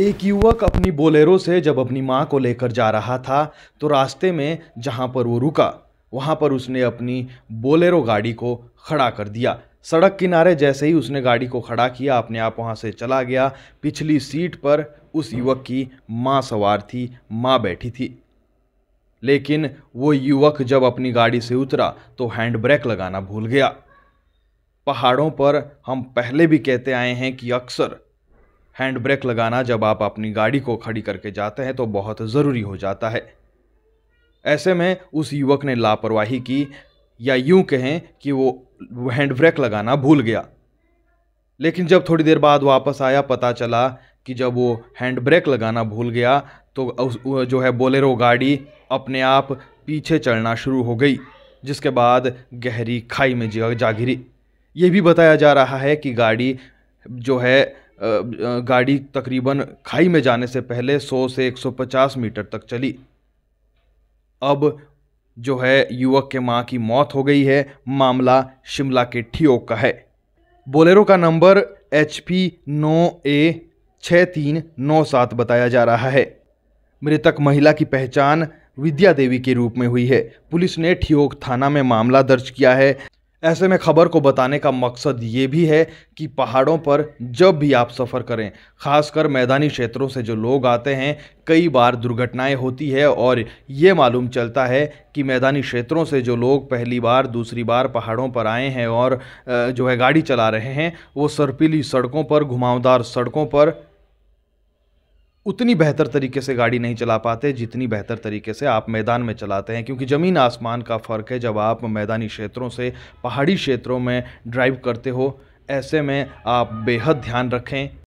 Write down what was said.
एक युवक अपनी बोलेरो से जब अपनी माँ को लेकर जा रहा था तो रास्ते में जहाँ पर वो रुका वहाँ पर उसने अपनी बोलेरो गाड़ी को खड़ा कर दिया सड़क किनारे जैसे ही उसने गाड़ी को खड़ा किया अपने आप वहाँ से चला गया पिछली सीट पर उस युवक की माँ सवार थी माँ बैठी थी लेकिन वो युवक जब अपनी गाड़ी से उतरा तो हैंड ब्रेक लगाना भूल गया पहाड़ों पर हम पहले भी कहते आए हैं कि अक्सर हैंड ब्रेक लगाना जब आप अपनी गाड़ी को खड़ी करके जाते हैं तो बहुत ज़रूरी हो जाता है ऐसे में उस युवक ने लापरवाही की या यूं कहें कि वो हैंड ब्रेक लगाना भूल गया लेकिन जब थोड़ी देर बाद वापस आया पता चला कि जब वो हैंड ब्रेक लगाना भूल गया तो उस जो है बोलेरो गाड़ी अपने आप पीछे चलना शुरू हो गई जिसके बाद गहरी खाई में जा गिरी ये भी बताया जा रहा है कि गाड़ी जो है गाड़ी तकरीबन खाई में जाने से पहले 100 से 150 मीटर तक चली अब जो है युवक के मां की मौत हो गई है मामला शिमला के ठियोग का है बोलेरो का नंबर एच पी नौ ए छः तीन नौ सात बताया जा रहा है मृतक महिला की पहचान विद्या देवी के रूप में हुई है पुलिस ने ठियोग थाना में मामला दर्ज किया है ऐसे में ख़बर को बताने का मकसद ये भी है कि पहाड़ों पर जब भी आप सफ़र करें खासकर मैदानी क्षेत्रों से जो लोग आते हैं कई बार दुर्घटनाएं होती है और ये मालूम चलता है कि मैदानी क्षेत्रों से जो लोग पहली बार दूसरी बार पहाड़ों पर आए हैं और जो है गाड़ी चला रहे हैं वो सरपीली सड़कों पर घुमावदार सड़कों पर उतनी बेहतर तरीके से गाड़ी नहीं चला पाते जितनी बेहतर तरीके से आप मैदान में चलाते हैं क्योंकि ज़मीन आसमान का फ़र्क है जब आप मैदानी क्षेत्रों से पहाड़ी क्षेत्रों में ड्राइव करते हो ऐसे में आप बेहद ध्यान रखें